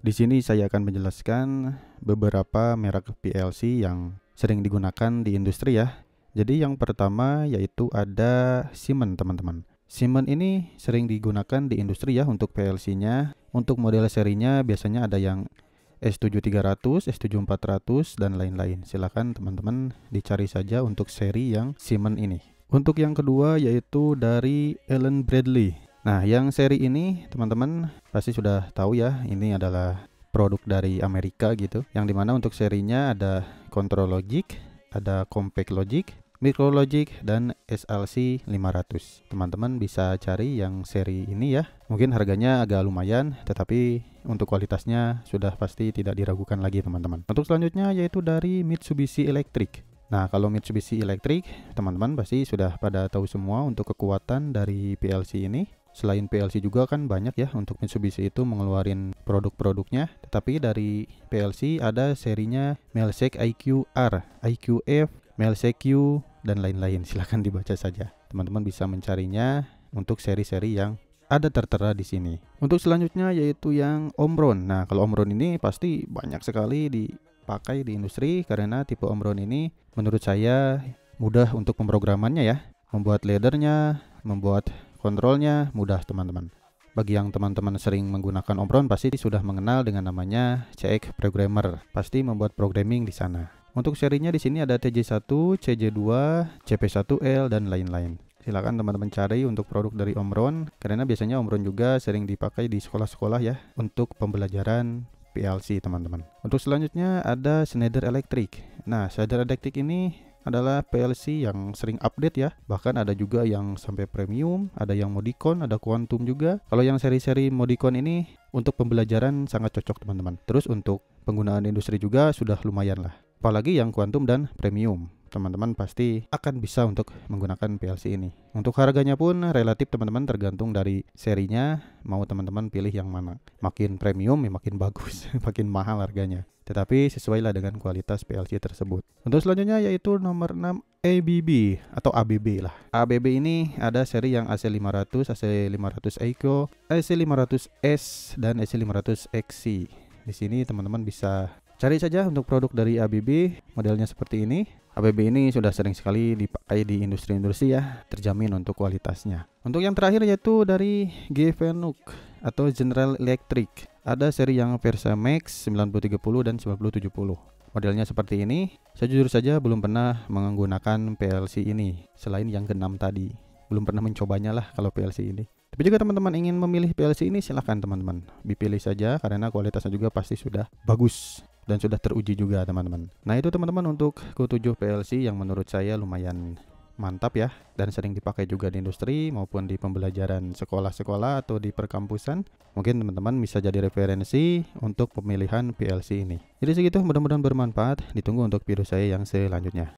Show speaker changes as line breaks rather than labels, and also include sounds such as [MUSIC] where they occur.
Di sini saya akan menjelaskan beberapa merek PLC yang sering digunakan di industri ya. Jadi yang pertama yaitu ada Siemens teman-teman. Siemens ini sering digunakan di industri ya untuk PLC-nya. Untuk model serinya biasanya ada yang S7300, S7400 dan lain-lain. Silahkan teman-teman dicari saja untuk seri yang Siemens ini. Untuk yang kedua yaitu dari Allen Bradley. Nah, yang seri ini teman-teman pasti sudah tahu ya, ini adalah produk dari Amerika gitu. Yang dimana untuk serinya ada Control Logic, ada Compact Logic, Micro Logic dan SLC 500. Teman-teman bisa cari yang seri ini ya. Mungkin harganya agak lumayan, tetapi untuk kualitasnya sudah pasti tidak diragukan lagi teman-teman. Untuk selanjutnya yaitu dari Mitsubishi Electric. Nah, kalau Mitsubishi Electric, teman-teman pasti sudah pada tahu semua untuk kekuatan dari PLC ini. Selain PLC juga kan banyak ya untuk Mitsubishi itu mengeluarkan produk-produknya. Tetapi dari PLC ada serinya Melsec IQR, IQF, Melsec Q, dan lain-lain. Silahkan dibaca saja. Teman-teman bisa mencarinya untuk seri-seri yang ada tertera di sini. Untuk selanjutnya yaitu yang Omron. Nah, kalau Omron ini pasti banyak sekali dipakai di industri karena tipe Omron ini menurut saya mudah untuk pemrogramannya ya. Membuat ledernya, membuat Kontrolnya mudah teman-teman. Bagi yang teman-teman sering menggunakan Omron pasti sudah mengenal dengan namanya CX Programmer. Pasti membuat programming di sana. Untuk serinya di sini ada TJ1, CJ2, CP1L dan lain-lain. Silakan teman-teman cari untuk produk dari Omron karena biasanya Omron juga sering dipakai di sekolah-sekolah ya untuk pembelajaran PLC teman-teman. Untuk selanjutnya ada Schneider Electric. Nah, Schneider Electric ini adalah PLC yang sering update ya. Bahkan ada juga yang sampai premium, ada yang modicon, ada quantum juga. Kalau yang seri-seri modicon ini untuk pembelajaran sangat cocok teman-teman. Terus untuk penggunaan industri juga sudah lumayan lah. Apalagi yang quantum dan premium teman-teman pasti akan bisa untuk menggunakan PLC ini. Untuk harganya pun relatif teman-teman tergantung dari serinya, mau teman-teman pilih yang mana. Makin premium ya makin [LAUGHS] bagus, makin mahal harganya tetapi sesuailah dengan kualitas PLC tersebut. Untuk selanjutnya yaitu nomor 6 ABB atau ABB lah. ABB ini ada seri yang AC500, AC500 Eco, AC500S dan AC500 XC. Di sini teman-teman bisa cari saja untuk produk dari ABB modelnya seperti ini. ABB ini sudah sering sekali dipakai di industri-industri ya, terjamin untuk kualitasnya. Untuk yang terakhir yaitu dari Gevenuk atau General Electric. Ada seri yang Versa Max 9030 dan 9070. Modelnya seperti ini. Saya jujur saja belum pernah menggunakan PLC ini selain yang keenam tadi. Belum pernah mencobanya lah kalau PLC ini. Tapi jika teman-teman ingin memilih PLC ini silahkan teman-teman dipilih saja karena kualitasnya juga pasti sudah bagus dan sudah teruji juga teman-teman. Nah itu teman-teman untuk Q7 PLC yang menurut saya lumayan mantap ya dan sering dipakai juga di industri maupun di pembelajaran sekolah-sekolah atau di perkampusan. Mungkin teman-teman bisa jadi referensi untuk pemilihan PLC ini. Jadi segitu, mudah-mudahan bermanfaat. Ditunggu untuk video saya yang selanjutnya.